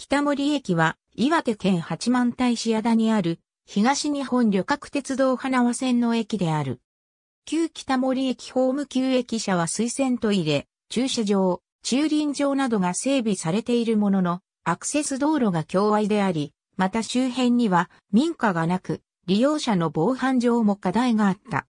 北森駅は岩手県八幡平市矢田にある東日本旅客鉄道花輪線の駅である。旧北森駅ホーム旧駅舎は水洗トイレ、駐車場、駐輪場などが整備されているものの、アクセス道路が境外であり、また周辺には民家がなく、利用者の防犯上も課題があった。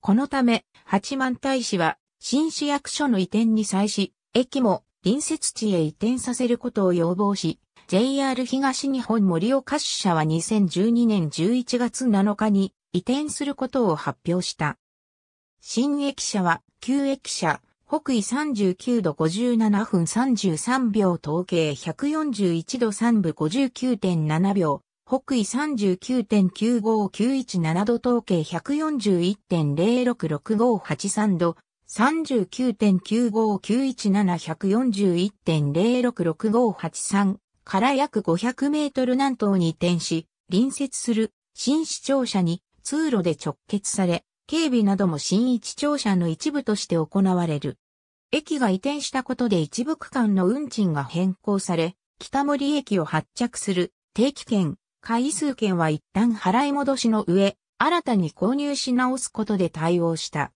このため、八幡平市は新市役所の移転に際し、駅も隣接地へ移転させることを要望し、JR 東日本森岡支社は2012年11月7日に移転することを発表した。新駅舎は旧駅舎、北緯39度57分33秒統計141度3分59.7秒、北緯39.95917度統計141.066583度、39.95917 141.066583から約500メートル南東に移転し、隣接する新市庁舎に通路で直結され、警備なども新一庁舎の一部として行われる。駅が移転したことで一部区間の運賃が変更され、北森駅を発着する定期券、回数券は一旦払い戻しの上、新たに購入し直すことで対応した。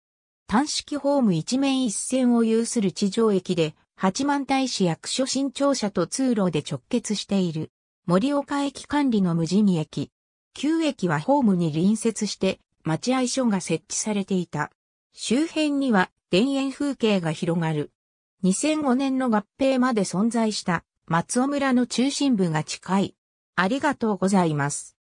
単式ホーム一面一線を有する地上駅で、八幡大市役所新庁舎と通路で直結している、森岡駅管理の無人駅。旧駅はホームに隣接して待合所が設置されていた。周辺には田園風景が広がる。2005年の合併まで存在した松尾村の中心部が近い。ありがとうございます。